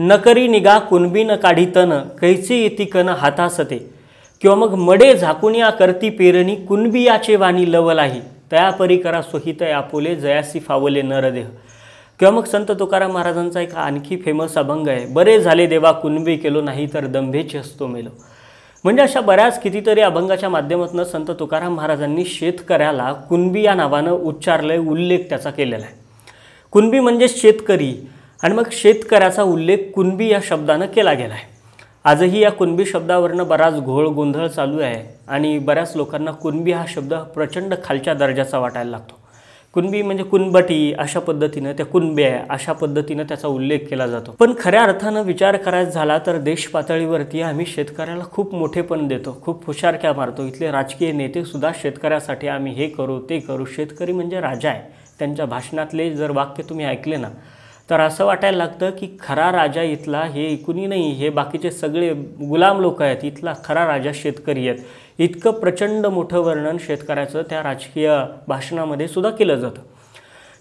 नकरी निगा न काढी तन कैसे येती कन हातासते किंवा मग मडे झाकुनिया करती पेरणी कुणबियाचे वाणी लवलाही तया करा सोहित आपुले जयासी फावले नरदेह किंवा मग संत तुकाराम महाराजांचा एक आणखी फेमस अभंग आहे बरे झाले देवा कुणबी केलो नाही तर दंभेचे असतो मेलो म्हणजे अशा बऱ्याच कितीतरी अभंगाच्या माध्यमातून संत तुकाराम महाराजांनी शेतकऱ्याला कुणबी या नावानं उच्चारलंय उल्लेख त्याचा केलेला आहे कुणबी म्हणजे शेतकरी आणि मग शेतकऱ्याचा उल्लेख कुणबी या शब्दानं केला गेला आहे आजही या कुणबी शब्दावरनं बराच घोळ गोंधळ चालू आहे आणि बऱ्याच लोकांना कुणबी हा शब्द प्रचंड खालच्या दर्जाचा वाटायला लागतो कुणबी म्हणजे कुणबटी अशा पद्धतीनं त्या आहे अशा पद्धतीनं त्याचा उल्लेख केला जातो पण खऱ्या अर्थानं विचार करायचा झाला तर देश पातळीवरती आम्ही शेतकऱ्याला खूप मोठेपण देतो खूप हुशारक्या मारतो इथले राजकीय नेते सुद्धा शेतकऱ्यासाठी आम्ही हे करू ते करू शेतकरी म्हणजे राजा आहे त्यांच्या भाषणातले जर वाक्य तुम्ही ऐकले ना तर असं वाटायला लागतं की खरा राजा इथला हे एकूणी नाही हे बाकीचे सगळे गुलाम लोक आहेत इथला खरा राजा शेतकरी आहेत इतकं प्रचंड मोठं वर्णन शेतकऱ्याचं त्या राजकीय भाषणामध्ये सुद्धा केलं जातं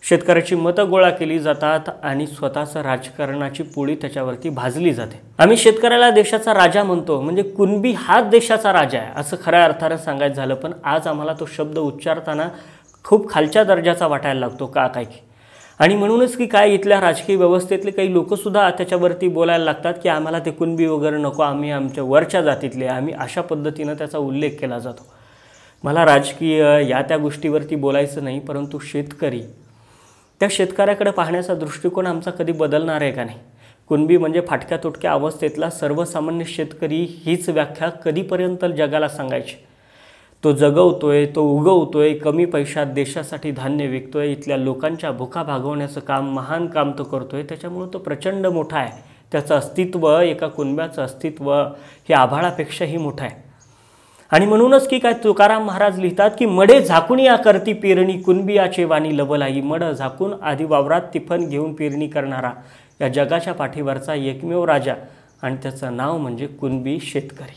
शेतकऱ्याची मतं गोळा केली जातात आणि स्वतःचं राजकारणाची पोळी त्याच्यावरती भाजली जाते आम्ही शेतकऱ्याला देशाचा राजा म्हणतो म्हणजे कुणबी हाच देशाचा राजा आहे असं खऱ्या अर्थानं सांगायचं झालं पण आज आम्हाला तो शब्द उच्चारताना खूप खालच्या दर्जाचा वाटायला लागतो का काय की आणि म्हणूनच की काय इथल्या राजकीय व्यवस्थेतले काही लोकंसुद्धा त्याच्यावरती बोलायला लागतात की आम्हाला ते कुणबी वगैरे नको आम्ही आमच्या वरच्या जातीतले आम्ही अशा पद्धतीनं त्याचा उल्लेख केला जातो मला राजकीय या त्या गोष्टीवरती बोलायचं नाही परंतु शेतकरी त्या शेतकऱ्याकडे पाहण्याचा दृष्टिकोन आमचा कधी बदलणार आहे का नाही कुणबी म्हणजे फाटक्या तुटक्या अवस्थेतला सर्वसामान्य शेतकरी हीच व्याख्या कधीपर्यंत जगाला सांगायची तो जगवतोय तो उगवतोय कमी पैशात देशासाठी धान्य विकतोय इथल्या लोकांच्या भुका भागवण्याचं काम महान काम तो करतोय त्याच्यामुळं तो प्रचंड मोठा आहे त्याचं अस्तित्व एका कुणब्याचं अस्तित्व हे आभाळापेक्षाही मोठं आहे आणि म्हणूनच की काय तुकाराम महाराज लिहितात की मडे झाकून या करती पेरणी कुणबियाचे वाणी लबलाई मड झाकून आधी वावरात तिफन घेऊन पेरणी करणारा या जगाच्या पाठीवरचा एकमेव राजा आणि त्याचं नाव म्हणजे कुणबी शेतकरी